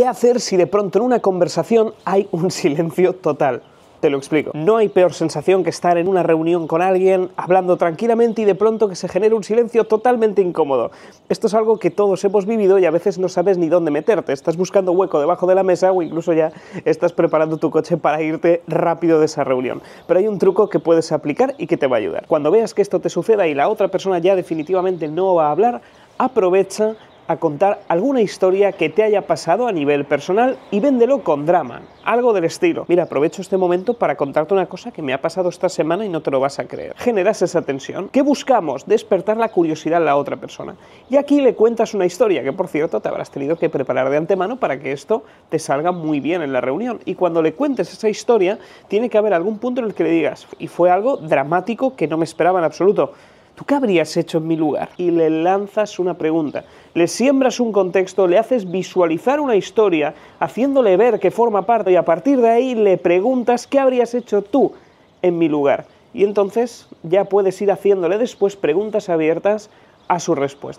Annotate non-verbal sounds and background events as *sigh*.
¿Qué hacer si de pronto en una conversación hay un *laughs* silencio total? Te lo explico. No hay peor sensación que estar en una reunión con alguien, hablando tranquilamente y de pronto que se genere un silencio totalmente incómodo. Esto es algo que todos hemos vivido y a veces no sabes ni dónde meterte. Estás buscando hueco debajo de la mesa o incluso ya estás preparando tu coche para irte rápido de esa reunión. Pero hay un truco que puedes aplicar y que te va a ayudar. Cuando veas que esto te suceda y la otra persona ya definitivamente no va a hablar, aprovecha a contar alguna historia que te haya pasado a nivel personal y véndelo con drama, algo del estilo. Mira, aprovecho este momento para contarte una cosa que me ha pasado esta semana y no te lo vas a creer. Generas esa tensión. ¿Qué buscamos? Despertar la curiosidad en la otra persona. Y aquí le cuentas una historia que, por cierto, te habrás tenido que preparar de antemano para que esto te salga muy bien en la reunión. Y cuando le cuentes esa historia, tiene que haber algún punto en el que le digas, y fue algo dramático que no me esperaba en absoluto. ¿Tú qué habrías hecho en mi lugar? Y le lanzas una pregunta le siembras un contexto, le haces visualizar una historia, haciéndole ver que forma parte y a partir de ahí le preguntas qué habrías hecho tú en mi lugar. Y entonces ya puedes ir haciéndole después preguntas abiertas a su respuesta.